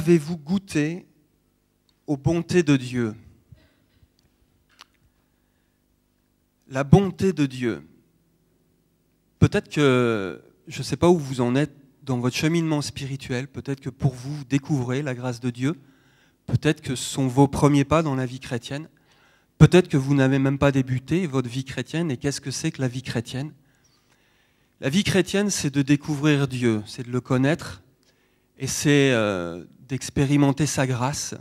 Avez-vous goûté aux bontés de Dieu La bonté de Dieu. Peut-être que, je ne sais pas où vous en êtes dans votre cheminement spirituel, peut-être que pour vous, vous découvrez la grâce de Dieu, peut-être que ce sont vos premiers pas dans la vie chrétienne, peut-être que vous n'avez même pas débuté votre vie chrétienne, et qu'est-ce que c'est que la vie chrétienne La vie chrétienne, c'est de découvrir Dieu, c'est de le connaître, et c'est euh, d'expérimenter sa grâce,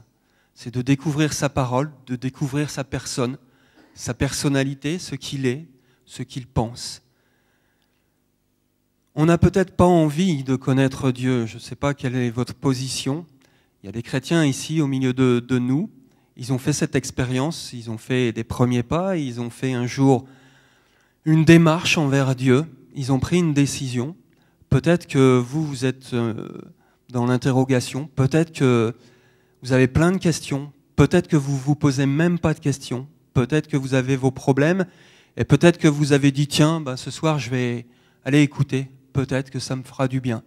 c'est de découvrir sa parole, de découvrir sa personne, sa personnalité, ce qu'il est, ce qu'il pense. On n'a peut-être pas envie de connaître Dieu, je ne sais pas quelle est votre position. Il y a des chrétiens ici au milieu de, nous, ils ont fait cette expérience, ils ont fait des premiers pas, ils ont fait un jour une démarche envers Dieu, ils ont pris une décision. Peut-être que vous, vous êtes... Euh, dans l'interrogation. Peut-être que vous avez plein de questions. Peut-être que vous vous posez même pas de questions. Peut-être que vous avez vos problèmes. Et peut-être que vous avez dit, tiens, ben, ce soir, je vais aller écouter. Peut-être que ça me fera du bien.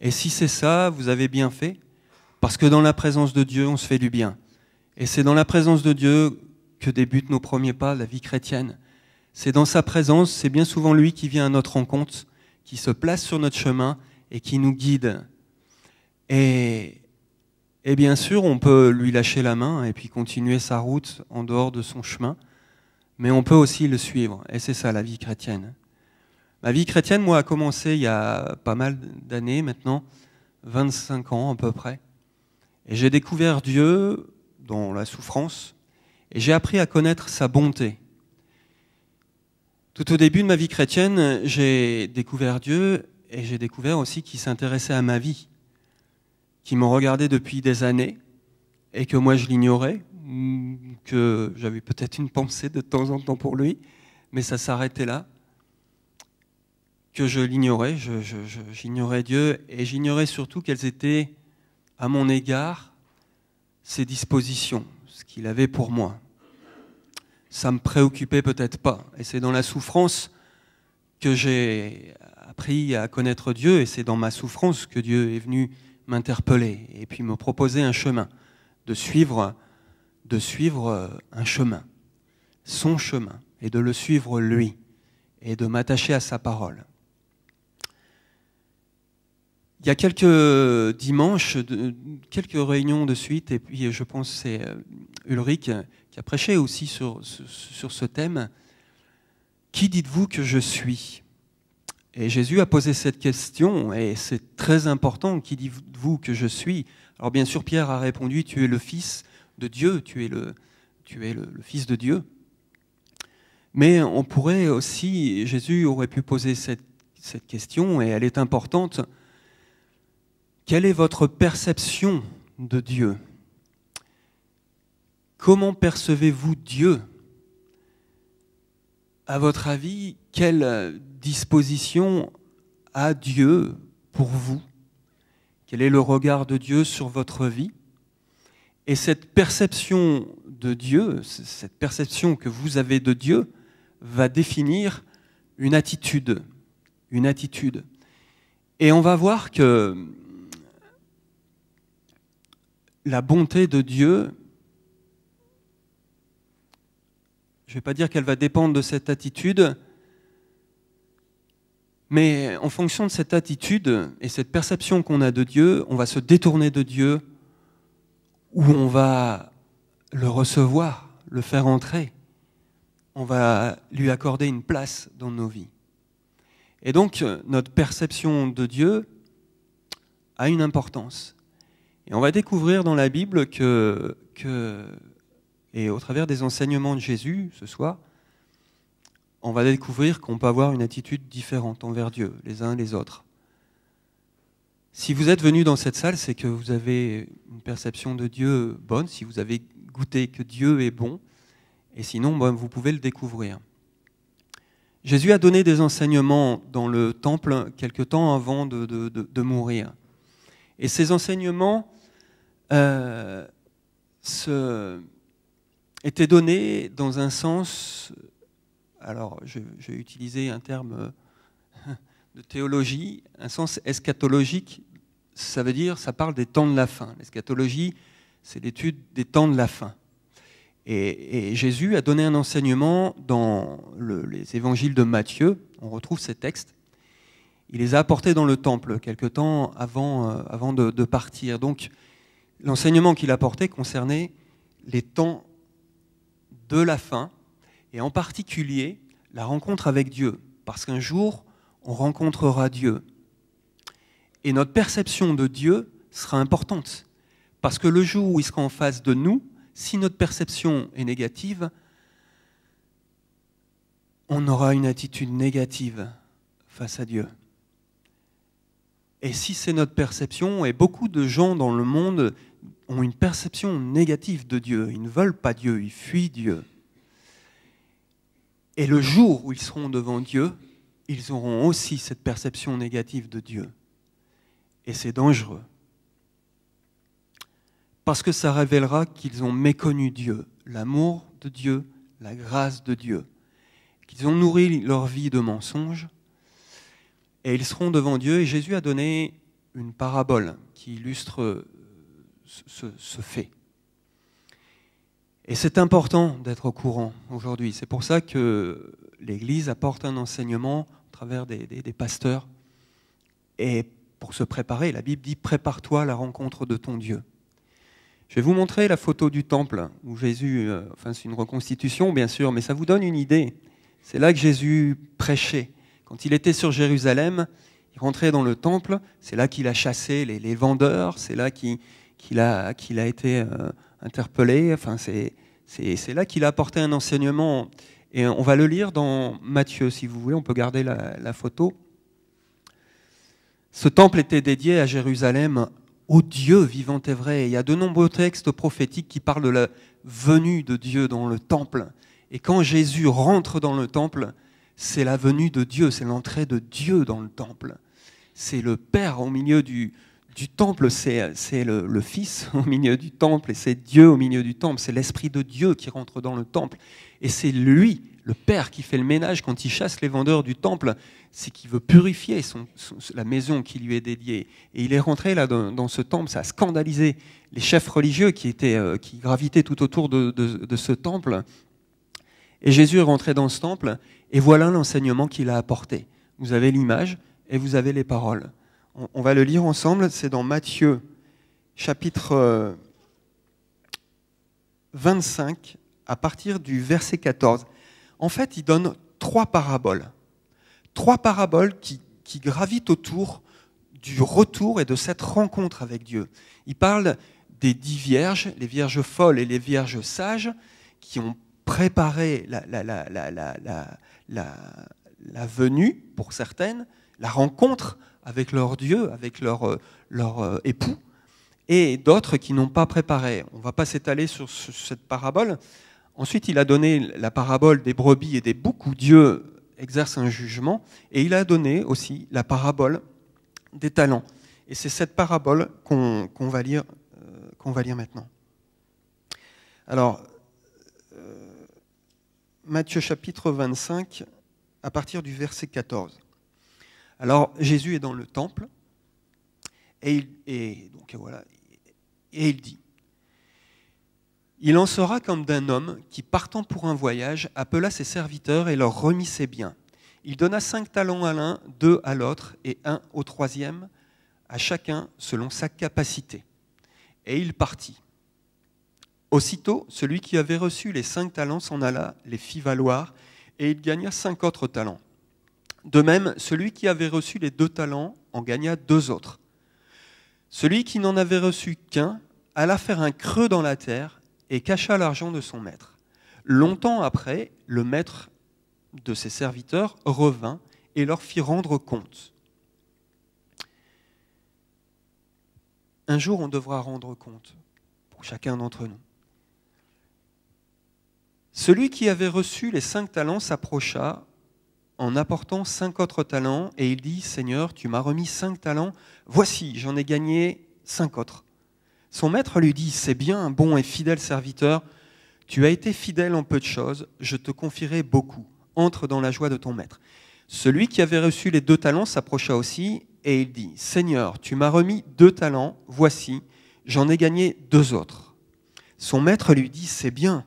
Et si c'est ça, vous avez bien fait. Parce que dans la présence de Dieu, on se fait du bien. Et c'est dans la présence de Dieu que débutent nos premiers pas, la vie chrétienne. C'est dans sa présence, c'est bien souvent lui qui vient à notre rencontre, qui se place sur notre chemin et qui nous guide. Et, bien sûr, on peut lui lâcher la main et puis continuer sa route en dehors de son chemin, mais on peut aussi le suivre. Et c'est ça la vie chrétienne. Ma vie chrétienne, moi, a commencé il y a pas mal d'années maintenant, 25 ans à peu près. Et j'ai découvert Dieu dans la souffrance et j'ai appris à connaître sa bonté. Tout au début de ma vie chrétienne, j'ai découvert Dieu et j'ai découvert aussi qu'il s'intéressait à ma vie qui m'ont regardé depuis des années et que moi je l'ignorais, que j'avais peut-être une pensée de temps en temps pour lui, mais ça s'arrêtait là, que je l'ignorais, j'ignorais Dieu et j'ignorais surtout quelles étaient à mon égard ses dispositions, ce qu'il avait pour moi. Ça me préoccupait peut-être pas, et c'est dans la souffrance que j'ai appris à connaître Dieu, et c'est dans ma souffrance que Dieu est venu m'interpeller et puis me proposer un chemin, de suivre, de suivre euh, un chemin, son chemin, et de le suivre lui, et de m'attacher à sa parole. Il y a quelques dimanches, quelques réunions de suite, et puis je pense c'est euh, Ulrich qui a prêché aussi sur, sur ce thème. Qui dites-vous que je suis et Jésus a posé cette question, et c'est très important, qui dites-vous que je suis Alors bien sûr, Pierre a répondu, tu es le Fils de Dieu, tu es le, tu es le, Fils de Dieu. Mais on pourrait aussi, Jésus aurait pu poser cette, question, et elle est importante, quelle est votre perception de Dieu Comment percevez-vous Dieu À votre avis, quel disposition à Dieu pour vous Quel est le regard de Dieu sur votre vie Et cette perception de Dieu, cette perception que vous avez de Dieu, va définir une attitude, une attitude. Et on va voir que la bonté de Dieu, je ne vais pas dire qu'elle va dépendre de cette attitude, mais en fonction de cette attitude et cette perception qu'on a de Dieu, on va se détourner de Dieu ou on va le recevoir, le faire entrer. On va lui accorder une place dans nos vies. Et donc euh, notre perception de Dieu a une importance. Et on va découvrir dans la Bible que, et au travers des enseignements de Jésus ce soir, on va découvrir qu'on peut avoir une attitude différente envers Dieu, les uns les autres. Si vous êtes venu dans cette salle, c'est que vous avez une perception de Dieu bonne, si vous avez goûté que Dieu est bon, et sinon, ben, vous pouvez le découvrir. Jésus a donné des enseignements dans le temple quelque temps avant de, mourir. Et ces enseignements euh, étaient donnés dans un sens alors je, utilisé un terme euh, de théologie, un sens eschatologique, ça veut dire, ça parle des temps de la fin. L'eschatologie, c'est l'étude des temps de la fin. Et, Jésus a donné un enseignement dans les évangiles de Matthieu, on retrouve ces textes. Il les a apportés dans le temple quelque temps avant, euh, avant de, de, partir. Donc l'enseignement qu'il apportait concernait les temps de la fin, et en particulier la rencontre avec Dieu, parce qu'un jour, on rencontrera Dieu. Et notre perception de Dieu sera importante, parce que le jour où il sera en face de nous, si notre perception est négative, on aura une attitude négative face à Dieu. Et si c'est notre perception, et beaucoup de gens dans le monde ont une perception négative de Dieu, ils ne veulent pas Dieu, ils fuient Dieu. Et le jour où ils seront devant Dieu, ils auront aussi cette perception négative de Dieu. Et c'est dangereux. Parce que ça révélera qu'ils ont méconnu Dieu, l'amour de Dieu, la grâce de Dieu, qu'ils ont nourri leur vie de mensonges, et ils seront devant Dieu. Et Jésus a donné une parabole qui illustre euh, ce, ce fait. Et c'est important d'être au courant aujourd'hui. C'est pour ça que l'Église apporte un enseignement à travers des, pasteurs. Et pour se préparer, la Bible dit prépare-toi à la rencontre de ton Dieu. Je vais vous montrer la photo du temple où Jésus, euh, enfin c'est une reconstitution bien sûr, mais ça vous donne une idée. C'est là que Jésus prêchait. Quand il était sur Jérusalem, il rentrait dans le temple, c'est là qu'il a chassé les, vendeurs, c'est là qu'il a, a, été euh, interpellé. Enfin, c'est là qu'il a apporté un enseignement. Et on va le lire dans Matthieu, si vous voulez, on peut garder la, photo. Ce temple était dédié à Jérusalem, au Dieu vivant et vrai. il y a de nombreux textes prophétiques qui parlent de la venue de Dieu dans le temple. Et quand Jésus rentre dans le temple, c'est la venue de Dieu, c'est l'entrée de Dieu dans le temple. C'est le Père au milieu du, du temple, c'est le, Fils au milieu du temple, et c'est Dieu au milieu du temple, c'est l'Esprit de Dieu qui rentre dans le temple, et c'est lui, le Père, qui fait le ménage quand il chasse les vendeurs du temple, c'est qu'il veut purifier la maison qui lui est dédiée. Et il est rentré là dans, ce temple, ça a scandalisé les chefs religieux qui, euh, gravitaient tout autour de ce temple. Et Jésus est rentré dans ce temple, et voilà l'enseignement qu'il a apporté. Vous avez l'image et vous avez les paroles on va le lire ensemble, c'est dans Matthieu chapitre 25 à partir du verset 14. En fait, il donne trois paraboles. Trois paraboles qui, gravitent autour du retour et de cette rencontre avec Dieu. Il parle des dix vierges, les vierges folles et les vierges sages, qui ont préparé la, la venue, pour certaines, la rencontre avec leur Dieu, avec leur, euh, leur euh, époux, et d'autres qui n'ont pas préparé. On ne va pas s'étaler sur, cette parabole. Ensuite, il a donné la parabole des brebis et des boucs où Dieu exerce un jugement, et il a donné aussi la parabole des talents. Et c'est cette parabole qu'on va, lire, euh, qu'on va lire maintenant. Alors, Matthieu chapitre 25, à partir du verset 14. Alors Jésus est dans le temple et il, dit, Il en sera comme d'un homme qui, partant pour un voyage, appela ses serviteurs et leur remit ses biens. Il donna cinq talents à l'un, deux à l'autre et un au troisième, à chacun selon sa capacité. Et il partit. Aussitôt, celui qui avait reçu les cinq talents s'en alla, les fit valoir, et il gagna cinq autres talents. De même, celui qui avait reçu les deux talents en gagna deux autres. Celui qui n'en avait reçu qu'un alla faire un creux dans la terre et cacha l'argent de son maître. Longtemps après, le maître de ses serviteurs revint et leur fit rendre compte. Un jour, on devra rendre compte pour chacun d'entre nous. Celui qui avait reçu les cinq talents s'approcha en apportant cinq autres talents et il dit, Seigneur, tu m'as remis cinq talents, voici, j'en ai gagné cinq autres. Son maître lui dit, c'est bien bon et fidèle serviteur, tu as été fidèle en peu de choses, je te confierai beaucoup, entre dans la joie de ton maître. Celui qui avait reçu les deux talents s'approcha aussi et il dit, Seigneur, tu m'as remis deux talents, voici, j'en ai gagné deux autres. Son maître lui dit, c'est bien,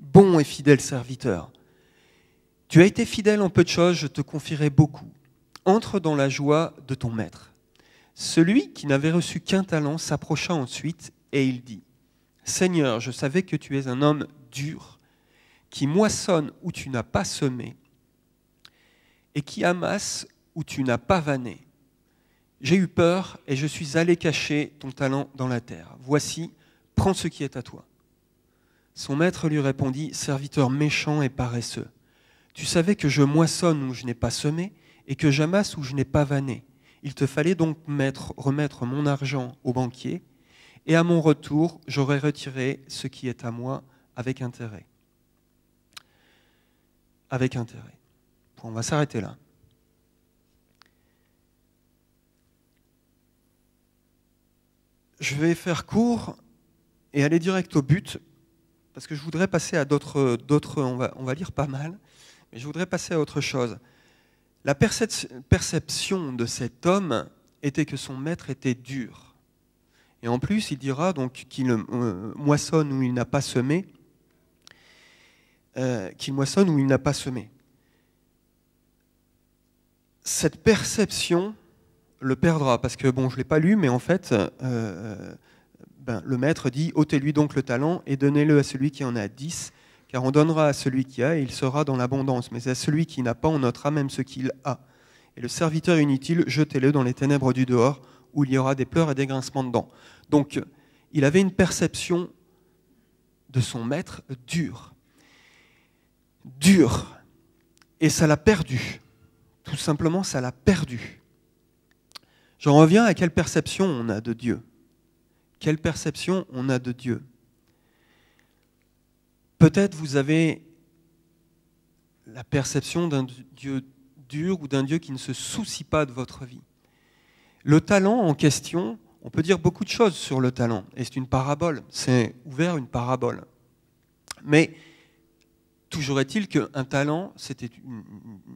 bon et fidèle serviteur, tu as été fidèle en peu de choses, je te confierai beaucoup. Entre dans la joie de ton maître. Celui qui n'avait reçu qu'un talent s'approcha ensuite et il dit, Seigneur, je savais que tu es un homme dur, qui moissonne où tu n'as pas semé, et qui amasse où tu n'as pas vanné. J'ai eu peur et je suis allé cacher ton talent dans la terre. Voici, prends ce qui est à toi. Son maître lui répondit, Serviteur méchant et paresseux, tu savais que je moissonne où je n'ai pas semé, et que j'amasse où je n'ai pas vanné. Il te fallait donc remettre mon argent au banquier, et à mon retour, j'aurais retiré ce qui est à moi avec intérêt. Avec intérêt. on va s'arrêter là. Je vais faire court et aller direct au but, parce que je voudrais passer à d'autres, on va, on va lire pas mal. Mais je voudrais passer à autre chose. La perception de cet homme était que son maître était dur. Et en plus, il dira donc qu'il euh, moissonne où il n'a pas semé, euh, qu'il moissonne où il n'a pas semé. Cette perception le perdra, parce que bon, je ne l'ai pas lu, mais en fait, euh, ben, le maître dit ôtez-lui donc le talent et donnez-le à celui qui en a dix car on donnera à celui qui a et il sera dans l'abondance, mais à celui qui n'a pas, on notera même ce qu'il a. Et le serviteur inutile, jetez-le dans les ténèbres du dehors, où il y aura des pleurs et des grincements de dents. Donc, il avait une perception de son maître dure. Dure. Et ça l'a perdu. Tout simplement, ça l'a perdu. J'en reviens à quelle perception on a de Dieu. Quelle perception on a de Dieu. Peut-être vous avez la perception d'un Dieu dur ou d'un Dieu qui ne se soucie pas de votre vie. Le talent en question, on peut dire beaucoup de choses sur le talent, et c'est une parabole, c'est ouvert une parabole. Mais toujours est-il qu'un talent, c'était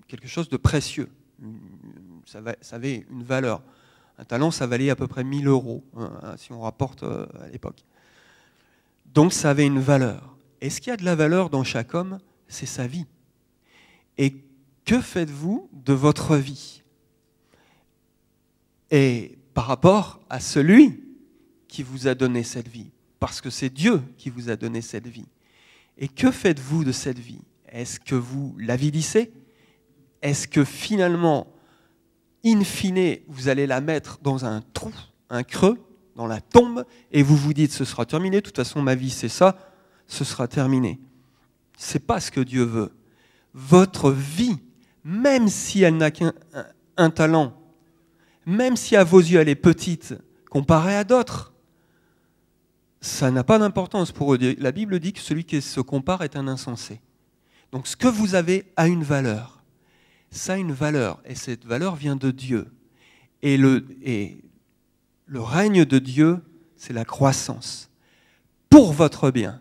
quelque chose de précieux, ça avait une valeur. Un talent, ça valait à peu près 1000 euros, hein, si on rapporte euh, à l'époque. Donc ça avait une valeur. Et ce qui a de la valeur dans chaque homme, c'est sa vie. Et que faites-vous de votre vie Et par rapport à celui qui vous a donné cette vie, parce que c'est Dieu qui vous a donné cette vie. Et que faites-vous de cette vie Est-ce que vous la l'avilissez Est-ce que finalement, in fine, vous allez la mettre dans un trou, un creux, dans la tombe, et vous vous dites ce sera terminé, de toute façon ma vie c'est ça, ce sera terminé. C'est pas ce que Dieu veut. Votre vie, même si elle n'a qu'un talent, même si à vos yeux elle est petite comparée à d'autres, ça n'a pas d'importance pour eux. La Bible dit que celui qui se compare est un insensé. Donc ce que vous avez a une valeur. Ça a une valeur. Et cette valeur vient de Dieu. Et le, et le règne de Dieu, c'est la croissance. Pour votre bien.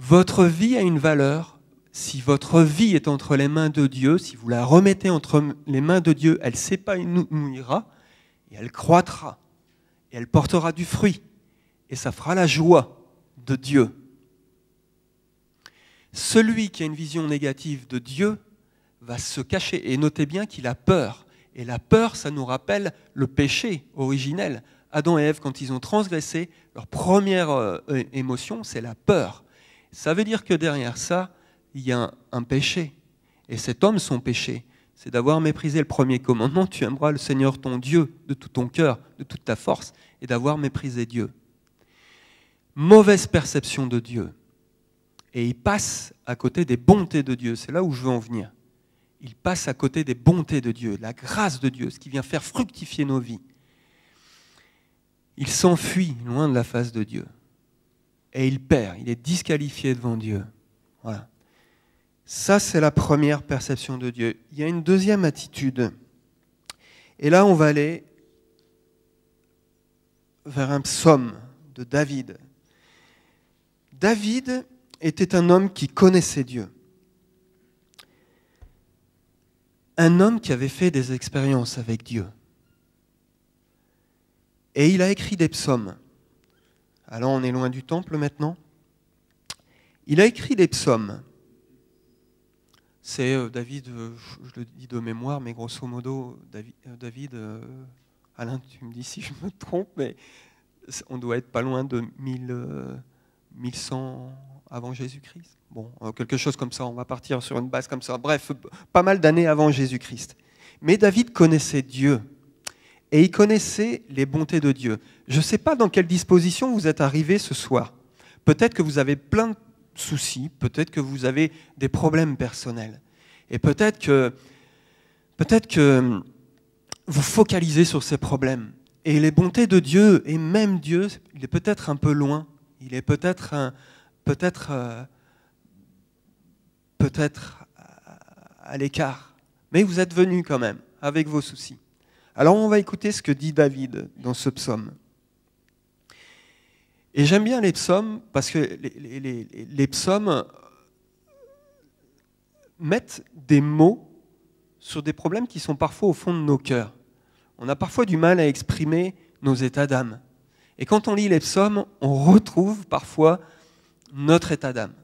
Votre vie a une valeur. Si votre vie est entre les mains de Dieu, si vous la remettez entre les mains de Dieu, elle s'épanouira et elle croîtra. Et elle portera du fruit. Et ça fera la joie de Dieu. Celui qui a une vision négative de Dieu va se cacher. Et notez bien qu'il a peur. Et la peur, ça nous rappelle le péché originel. Adam et Ève, quand ils ont transgressé, leur première euh, émotion, c'est la peur. Ça veut dire que derrière ça, il y a un, péché. Et cet homme, son péché, c'est d'avoir méprisé le premier commandement, tu aimeras le Seigneur ton Dieu de tout ton cœur, de toute ta force, et d'avoir méprisé Dieu. Mauvaise perception de Dieu. Et il passe à côté des bontés de Dieu. C'est là où je veux en venir. Il passe à côté des bontés de Dieu, la grâce de Dieu, ce qui vient faire fructifier nos vies. Il s'enfuit loin de la face de Dieu et il perd, il est disqualifié devant Dieu. Voilà. Ça, c'est la première perception de Dieu. Il y a une deuxième attitude. Et là, on va aller vers un psaume de David. David était un homme qui connaissait Dieu. Un homme qui avait fait des expériences avec Dieu. Et il a écrit des psaumes alors on est loin du temple maintenant, il a écrit des psaumes. C'est euh, David, euh, je le dis de mémoire, mais grosso modo, euh, David, Alain, tu me dis si je me trompe, mais on doit être pas loin de 1100 avant Jésus-Christ. Bon, quelque chose comme ça, on va partir sur une base comme ça. Bref, pas mal d'années avant Jésus-Christ. Mais David connaissait Dieu et y connaissez les bontés de Dieu. Je ne sais pas dans quelle disposition vous êtes arrivé ce soir. Peut-être que vous avez plein de soucis, peut-être que vous avez des problèmes personnels, et peut-être que, peut-être que vous focalisez sur ces problèmes. Et les bontés de Dieu, et même Dieu, il est peut-être un peu loin, il est peut-être peut-être euh, peut-être à l'écart. Mais vous êtes venu quand même avec vos soucis. Alors on va écouter ce que dit David dans ce psaume. Et j'aime bien les psaumes parce que les, psaumes mettent des mots sur des problèmes qui sont parfois au fond de nos cœurs. On a parfois du mal à exprimer nos états d'âme. Et quand on lit les psaumes, on retrouve parfois notre état d'âme.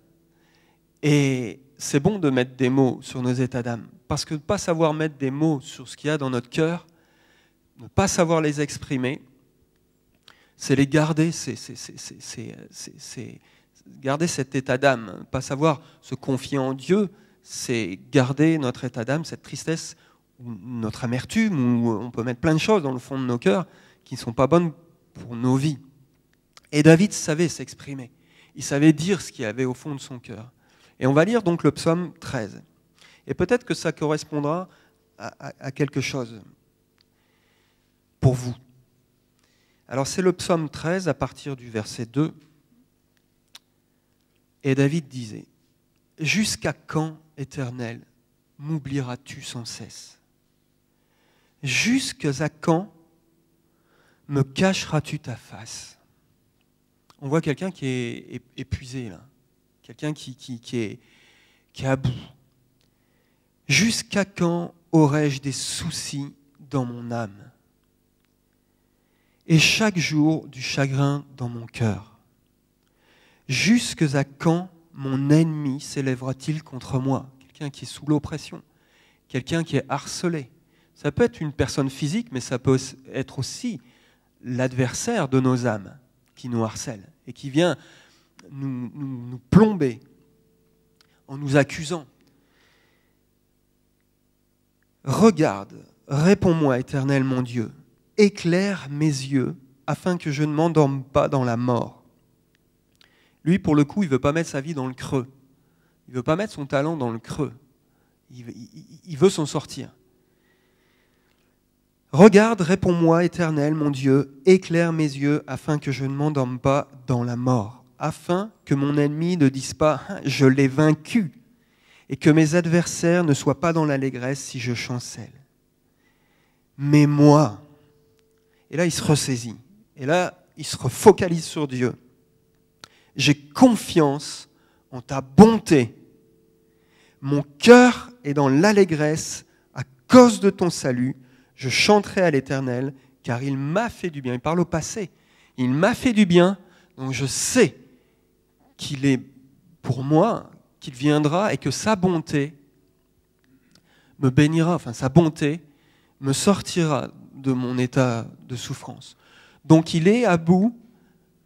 Et c'est bon de mettre des mots sur nos états d'âme, parce que ne pas savoir mettre des mots sur ce qu'il y a dans notre cœur, ne pas savoir les exprimer, c'est les garder, c'est garder cet état d'âme. Pas savoir se confier en Dieu, c'est garder notre état d'âme, cette tristesse, notre amertume, où on peut mettre plein de choses dans le fond de nos cœurs qui ne sont pas bonnes pour nos vies. Et David savait s'exprimer. Il savait dire ce qu'il y avait au fond de son cœur. Et on va lire donc le psaume 13. Et peut-être que ça correspondra à quelque chose vous. Alors c'est le psaume 13 à partir du verset 2. Et David disait, Jusqu'à quand, Éternel, m'oublieras-tu sans cesse Jusqu'à quand me cacheras-tu ta face On voit quelqu'un qui est épuisé là, quelqu'un qui, qui, est, qui est à bout. Jusqu'à quand aurai-je des soucis dans mon âme et chaque jour du chagrin dans mon cœur. Jusqu'à à quand mon ennemi s'élèvera-t-il contre moi Quelqu'un qui est sous l'oppression, quelqu'un qui est harcelé. Ça peut être une personne physique, mais ça peut être aussi l'adversaire de nos âmes qui nous harcèle et qui vient nous, nous plomber en nous accusant. Regarde, réponds-moi, éternel mon Dieu, éclaire mes yeux afin que je ne m'endorme pas dans la mort. Lui, pour le coup, il ne veut pas mettre sa vie dans le creux. Il ne veut pas mettre son talent dans le creux. Il, veut s'en sortir. Regarde, réponds-moi, éternel, mon Dieu, éclaire mes yeux afin que je ne m'endorme pas dans la mort, afin que mon ennemi ne dise pas hein, ⁇ je l'ai vaincu ⁇ et que mes adversaires ne soient pas dans l'allégresse si je chancelle. Mais moi, et là, il se ressaisit. Et là, il se refocalise sur Dieu. J'ai confiance en ta bonté. Mon cœur est dans l'allégresse à cause de ton salut. Je chanterai à l'Éternel, car il m'a fait du bien. Il parle au passé. Il m'a fait du bien, donc je sais qu'il est pour moi, qu'il viendra et que sa bonté me bénira, enfin sa bonté me sortira de mon état de souffrance. Donc il est à bout,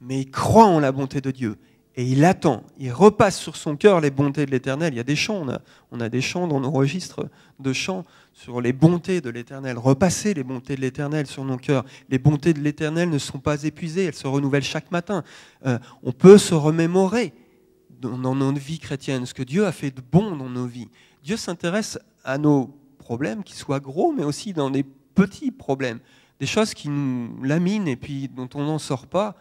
mais il croit en la bonté de Dieu. Et il attend, il repasse sur son cœur les bontés de l'Éternel. Il y a des chants, on a, des chants dans nos registres de chants sur les bontés de l'Éternel. Repasser les bontés de l'Éternel sur nos cœurs. Les bontés de l'Éternel ne sont pas épuisées, elles se renouvellent chaque matin. Euh, on peut se remémorer dans nos vies chrétiennes ce que Dieu a fait de bon dans nos vies. Dieu s'intéresse à nos problèmes, qu'ils soient gros, mais aussi dans des petits problèmes, des choses qui nous laminent et puis dont on n'en sort pas,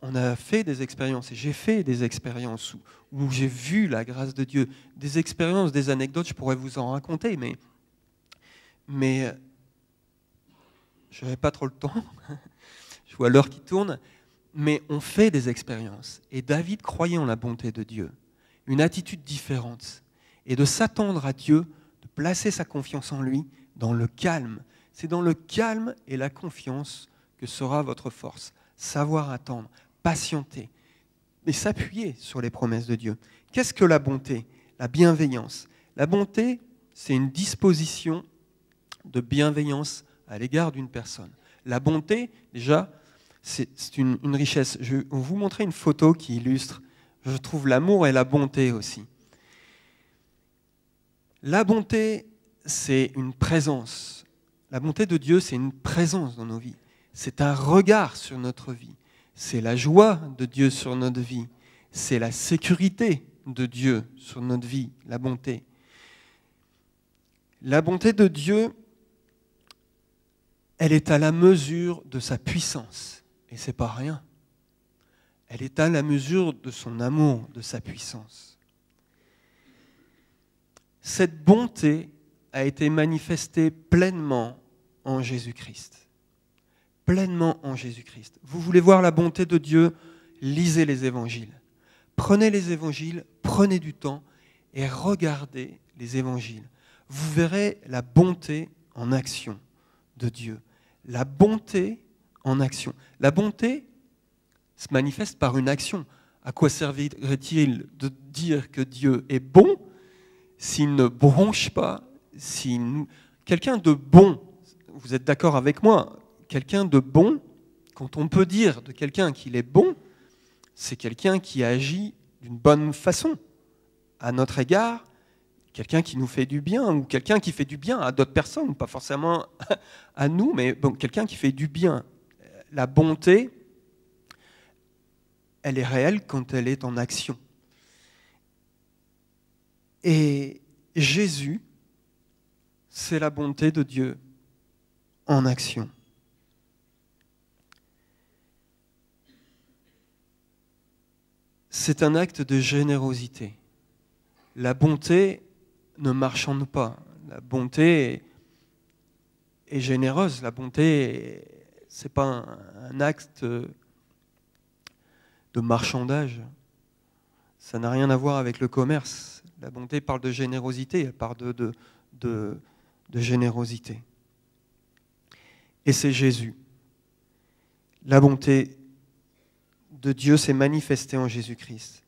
on a fait des expériences, et j'ai fait des expériences où, j'ai vu la grâce de Dieu, des expériences, des anecdotes, je pourrais vous en raconter, mais, mais je n'ai pas trop le temps, je vois l'heure qui tourne, mais on fait des expériences. Et David croyait en la bonté de Dieu, une attitude différente, et de s'attendre à Dieu, de placer sa confiance en lui, dans le calme. C'est dans le calme et la confiance que sera votre force. Savoir attendre, patienter et s'appuyer sur les promesses de Dieu. Qu'est-ce que la bonté La bienveillance. La bonté, c'est une disposition de bienveillance à l'égard d'une personne. La bonté, déjà, c'est une, richesse. Je vais vous montrer une photo qui illustre, je trouve, l'amour et la bonté aussi. La bonté, c'est une présence. La bonté de Dieu, c'est une présence dans nos vies. C'est un regard sur notre vie. C'est la joie de Dieu sur notre vie. C'est la sécurité de Dieu sur notre vie, la bonté. La bonté de Dieu, elle est à la mesure de sa puissance. Et c'est pas rien. Elle est à la mesure de son amour, de sa puissance. Cette bonté, a été manifesté pleinement en Jésus-Christ. Pleinement en Jésus-Christ. Vous voulez voir la bonté de Dieu Lisez les évangiles. Prenez les évangiles, prenez du temps et regardez les évangiles. Vous verrez la bonté en action de Dieu. La bonté en action. La bonté se manifeste par une action. À quoi servirait-il de dire que Dieu est bon s'il ne bronche pas si quelqu'un de bon, vous êtes d'accord avec moi, quelqu'un de bon, quand on peut dire de quelqu'un qu'il est bon, c'est quelqu'un qui agit d'une bonne façon à notre égard, quelqu'un qui nous fait du bien ou quelqu'un qui fait du bien à d'autres personnes, pas forcément à nous, mais quelqu'un qui fait du bien. La bonté, elle est réelle quand elle est en action. Et Jésus c'est la bonté de Dieu en action. C'est un acte de générosité. La bonté ne marchande pas. La bonté est généreuse. La bonté, c'est pas un, acte de marchandage. Ça n'a rien à voir avec le commerce. La bonté parle de générosité, elle parle de, de de générosité. Et c'est Jésus. La bonté de Dieu s'est manifestée en Jésus-Christ.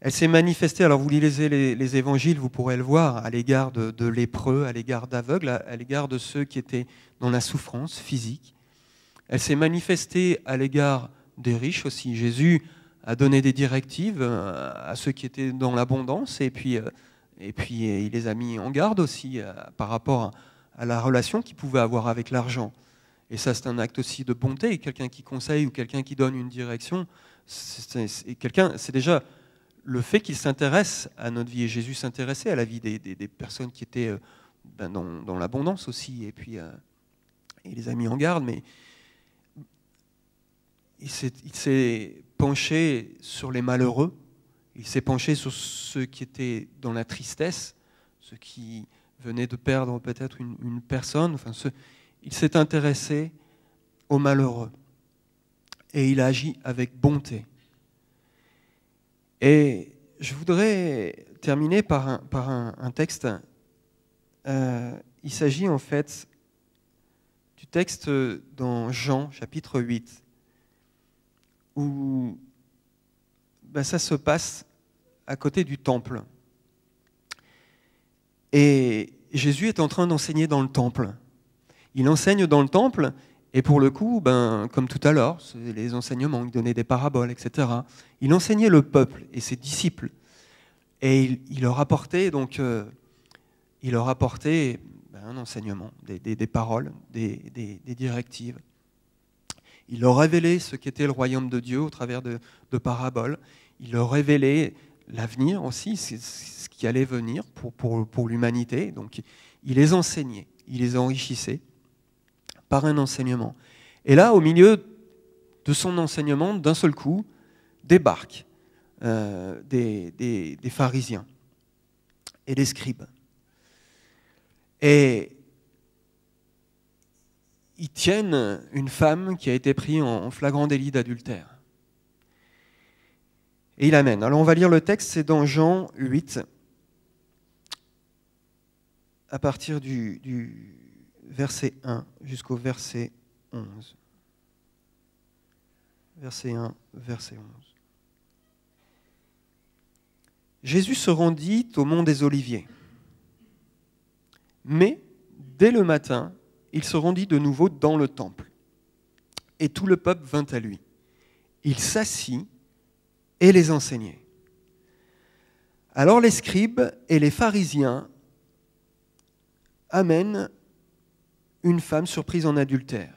Elle s'est manifestée, alors vous lisez les, évangiles, vous pourrez le voir, à l'égard de, lépreux, à l'égard d'aveugles, à l'égard de ceux qui étaient dans la souffrance physique. Elle s'est manifestée à l'égard des riches aussi. Jésus a donné des directives euh, à ceux qui étaient dans l'abondance et puis euh, et puis euh, il les a mis en garde aussi euh, par rapport à la relation qu'ils pouvaient avoir avec l'argent. Et ça, c'est un acte aussi de bonté. Quelqu'un qui conseille ou quelqu'un qui donne une direction, c'est quelqu'un, c'est déjà le fait qu'il s'intéresse à notre vie. Et Jésus s'intéressait à la vie des, personnes qui étaient euh, ben, dans, l'abondance aussi. Et puis, il les a mis en garde, mais il s'est penché sur les malheureux il s'est penché sur ceux qui étaient dans la tristesse, ceux qui venaient de perdre peut-être une, personne. Enfin, il s'est intéressé aux malheureux et il agit avec bonté. Et je voudrais terminer par un, texte. Euh, il s'agit en fait du texte dans Jean chapitre 8, où ben, ça se passe à côté du temple. Et Jésus est en train d'enseigner dans le temple. Il enseigne dans le temple, et pour le coup, ben, comme tout à l'heure, les enseignements, il donnait des paraboles, etc. Il enseignait le peuple et ses disciples. Et il, leur apportait donc, euh, il leur apportait ben, un enseignement, des, paroles, des, directives. Il leur révélait ce qu'était le royaume de Dieu au travers de paraboles il leur révélait l'avenir aussi, ce qui allait venir pour, pour, l'humanité. Donc il les enseignait, il les enrichissait par un enseignement. Et là, au milieu de son enseignement, d'un seul coup, débarquent euh, des, des pharisiens et des scribes. Et ils tiennent une femme qui a été prise en flagrant délit d'adultère. Et il amène. Alors on va lire le texte, c'est dans Jean 8, à partir du, du verset 1 jusqu'au verset 11. Verset 1, verset 11. Jésus se rendit au mont des Oliviers. Mais dès le matin, il se rendit de nouveau dans le temple. Et tout le peuple vint à lui. Il s'assit et les enseigner. Alors les scribes et les pharisiens amènent une femme surprise en adultère,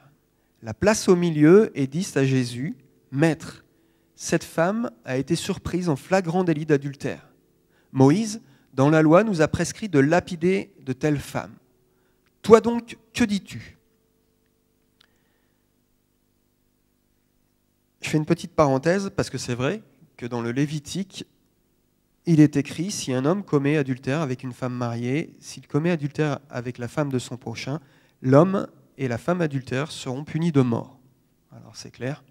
la place au milieu et disent à Jésus, Maître, cette femme a été surprise en flagrant délit d'adultère. Moïse, dans la loi, nous a prescrit de lapider de telles femmes. Toi donc, que dis-tu Je fais une petite parenthèse parce que c'est vrai que dans le Lévitique, il est écrit, si un homme commet adultère avec une femme mariée, s'il commet adultère avec la femme de son prochain, l'homme et la femme adultère seront punis de mort. Alors c'est clair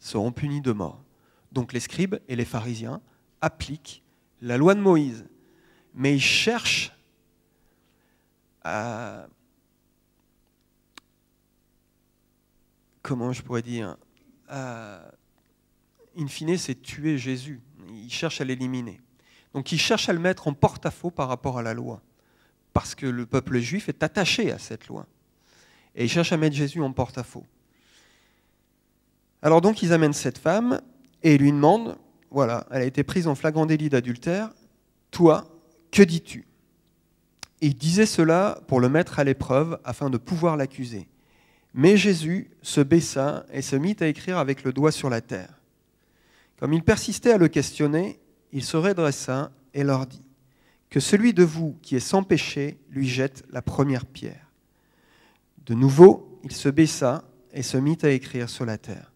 Seront punis de mort. Donc les scribes et les pharisiens appliquent la loi de Moïse. Mais ils cherchent à... Comment je pourrais dire à in fine, c'est tuer Jésus. Il cherche à l'éliminer. Donc il cherche à le mettre en porte-à-faux par rapport à la loi, parce que le peuple juif est attaché à cette loi. Et il cherche à mettre Jésus en porte-à-faux. Alors donc ils amènent cette femme et lui demandent, voilà, elle a été prise en flagrant délit d'adultère, toi, que dis-tu Ils Il disait cela pour le mettre à l'épreuve afin de pouvoir l'accuser. Mais Jésus se baissa et se mit à écrire avec le doigt sur la terre. Comme il persistait à le questionner, il se redressa et leur dit Que celui de vous qui est sans péché lui jette la première pierre. De nouveau, il se baissa et se mit à écrire sur la terre.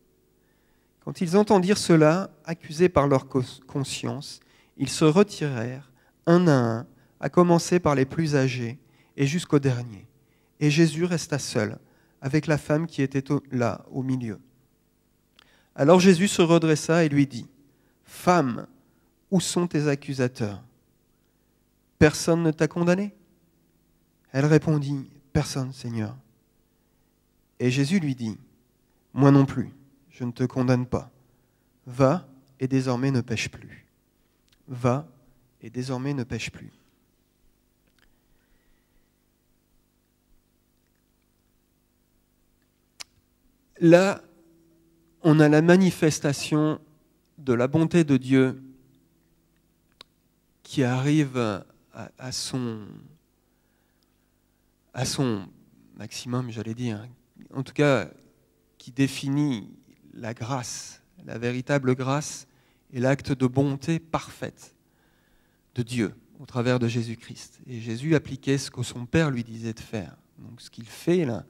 Quand ils entendirent cela, accusés par leur conscience, ils se retirèrent un à un, à commencer par les plus âgés et jusqu'au dernier. Et Jésus resta seul avec la femme qui était là au milieu. Alors Jésus se redressa et lui dit, Femme, où sont tes accusateurs Personne ne t'a condamné Elle répondit, Personne, Seigneur. Et Jésus lui dit, Moi non plus, je ne te condamne pas. Va et désormais ne pêche plus. Va et désormais ne pêche plus. Là, on a la manifestation de la bonté de Dieu qui arrive à, son, à son maximum, j'allais dire, hein. en tout cas, qui définit la grâce, la véritable grâce et l'acte de bonté parfaite de Dieu au travers de Jésus-Christ. Et Jésus appliquait ce que son Père lui disait de faire. Donc ce qu'il fait là,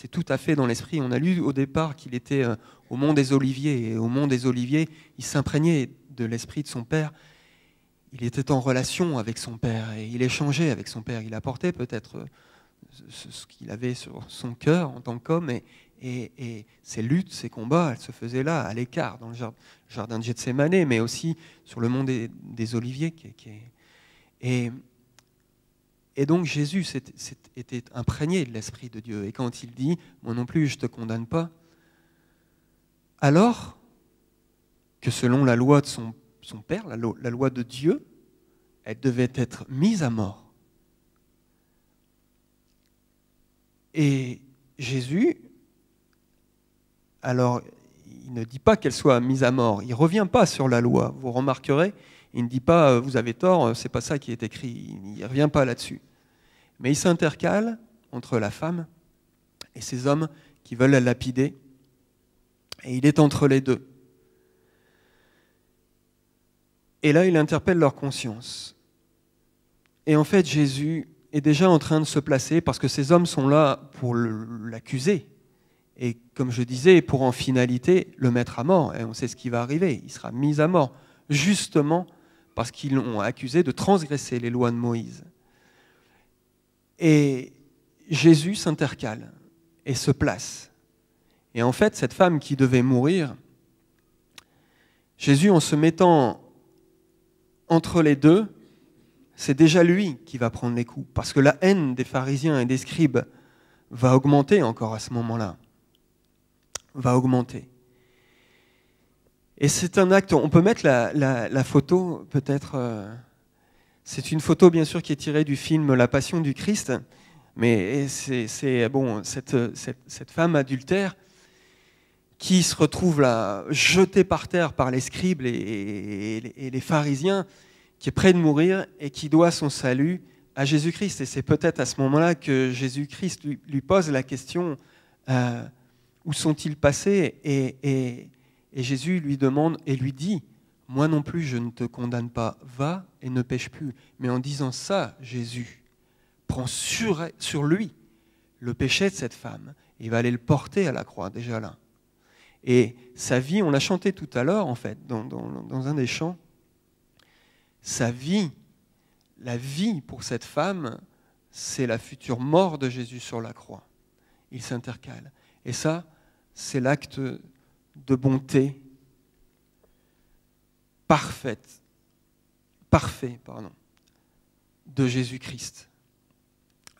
c'est tout à fait dans l'esprit. On a lu au départ qu'il était euh, au Mont des Oliviers, et au Mont des Oliviers, il s'imprégnait de l'esprit de son père. Il était en relation avec son père, et il échangeait avec son père. Il apportait peut-être euh, ce qu'il avait sur son cœur en tant qu'homme, et, et, ces luttes, ces combats, elles se faisaient là, à l'écart, dans le jardin de Gethsemane, mais aussi sur le Mont des, Oliviers. Et donc Jésus était imprégné de l'Esprit de Dieu. Et quand il dit ⁇ Moi non plus, je ne te condamne pas ⁇ alors que selon la loi de son, Père, la, la loi de Dieu, elle devait être mise à mort. Et Jésus, alors il ne dit pas qu'elle soit mise à mort, il ne revient pas sur la loi, vous remarquerez, il ne dit pas euh, vous avez tort, euh, c'est pas ça qui est écrit, il ne revient pas là-dessus. Mais il s'intercale entre la femme et ces hommes qui veulent la lapider. Et il est entre les deux. Et là, il interpelle leur conscience. Et en fait, Jésus est déjà en train de se placer parce que ces hommes sont là pour l'accuser. Et comme je disais, pour en finalité le mettre à mort. Et on sait ce qui va arriver. Il sera mis à mort, justement parce qu'ils l'ont accusé de transgresser les lois de Moïse. Et Jésus s'intercale et se place. Et en fait, cette femme qui devait mourir, Jésus, en se mettant entre les deux, c'est déjà lui qui va prendre les coups, parce que la haine des pharisiens et des scribes va augmenter encore à ce moment-là, va augmenter. Et c'est un acte, on peut mettre la, photo peut-être... Euh, c'est une photo, bien sûr, qui est tirée du film La Passion du Christ. Mais c'est bon, cette, femme adultère qui se retrouve là, jetée par terre par les scribes et, les pharisiens, qui est près de mourir et qui doit son salut à Jésus-Christ. Et c'est peut-être à ce moment-là que Jésus-Christ lui, pose la question euh, où sont-ils passés et, Jésus lui demande et lui dit moi non plus, je ne te condamne pas, va et ne pêche plus. Mais en disant ça, Jésus prend sur, lui le péché de cette femme. il va aller le porter à la croix, déjà là. Et sa vie, on l'a chanté tout à l'heure, en fait, dans, dans un des chants. Sa vie, la vie pour cette femme, c'est la future mort de Jésus sur la croix. Il s'intercale. Et ça, c'est l'acte de bonté parfaite, parfait, pardon, de Jésus-Christ.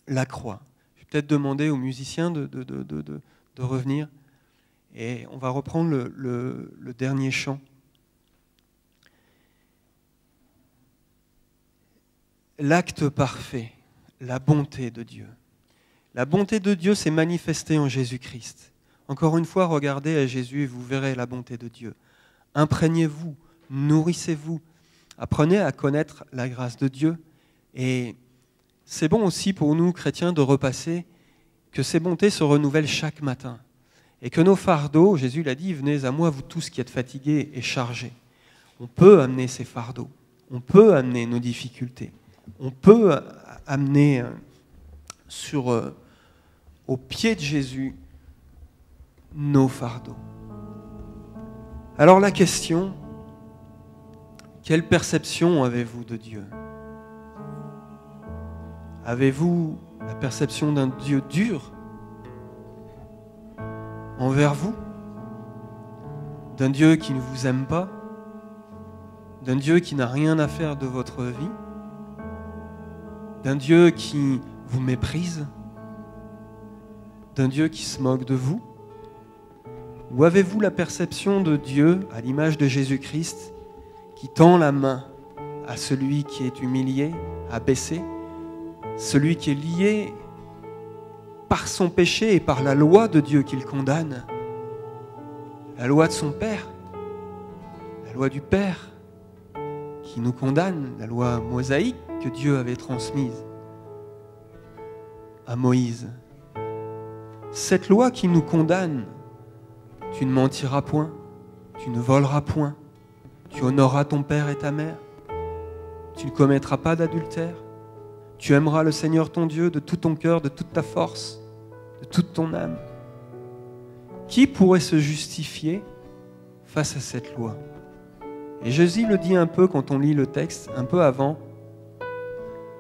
La croix. Je vais peut-être demander aux musiciens de, de, revenir. Et on va reprendre le, le dernier chant. L'acte parfait, la bonté de Dieu. La bonté de Dieu s'est manifestée en Jésus-Christ. Encore une fois, regardez à Jésus et vous verrez la bonté de Dieu. Imprégnez-vous nourrissez-vous, apprenez à connaître la grâce de Dieu. Et c'est bon aussi pour nous, chrétiens, de repasser que ces bontés se renouvellent chaque matin. Et que nos fardeaux, Jésus l'a dit, venez à moi, vous tous qui êtes fatigués et chargés. On peut amener ces fardeaux, on peut amener nos difficultés, on peut euh, amener euh, sur, euh, au pied de Jésus nos fardeaux. Alors la question, quelle perception avez-vous de Dieu Avez-vous la perception d'un Dieu dur envers vous D'un Dieu qui ne vous aime pas D'un Dieu qui n'a rien à faire de votre vie D'un Dieu qui vous méprise D'un Dieu qui se moque de vous Ou avez-vous la perception de Dieu à l'image de Jésus-Christ qui tend la main à celui qui est humilié, abaissé, celui qui est lié par son péché et par la loi de Dieu qu'il condamne, la loi de son Père, la loi du Père qui nous condamne, la loi mosaïque que Dieu avait transmise à Moïse. Cette loi qui nous condamne, tu ne mentiras point, tu ne voleras point, tu honoreras ton père et ta mère. Tu ne commettras pas d'adultère. Tu aimeras le Seigneur ton Dieu de tout ton cœur, de toute ta force, de toute ton âme. Qui pourrait se justifier face à cette loi Et Jésus le dit un peu quand on lit le texte, un peu avant.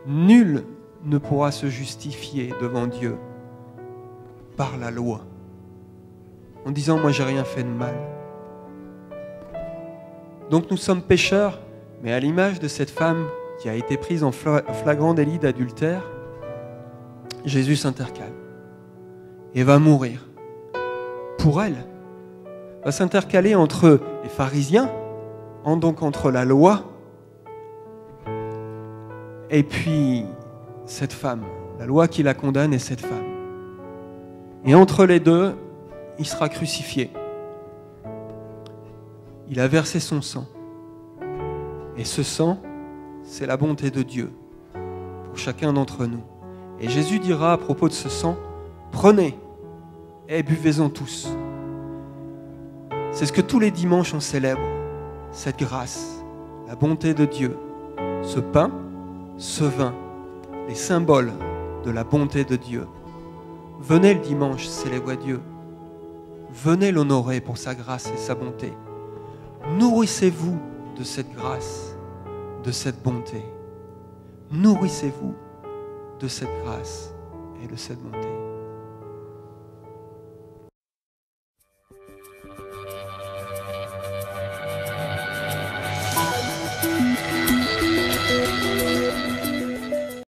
Nul ne pourra se justifier devant Dieu par la loi en disant moi j'ai rien fait de mal. Donc nous sommes pécheurs, mais à l'image de cette femme qui a été prise en flagrant délit d'adultère, Jésus s'intercale et va mourir pour elle, va s'intercaler entre les pharisiens, en donc entre la loi, et puis cette femme, la loi qui la condamne et cette femme. Et entre les deux, il sera crucifié il a versé son sang. Et ce sang, c'est la bonté de Dieu pour chacun d'entre nous. Et Jésus dira à propos de ce sang, prenez et buvez-en tous. C'est ce que tous les dimanches on célèbre, cette grâce, la bonté de Dieu, ce pain, ce vin, les symboles de la bonté de Dieu. Venez le dimanche célébrer Dieu. Venez l'honorer pour sa grâce et sa bonté. Nourrissez-vous de cette grâce, de cette bonté. Nourrissez-vous de cette grâce et de cette bonté.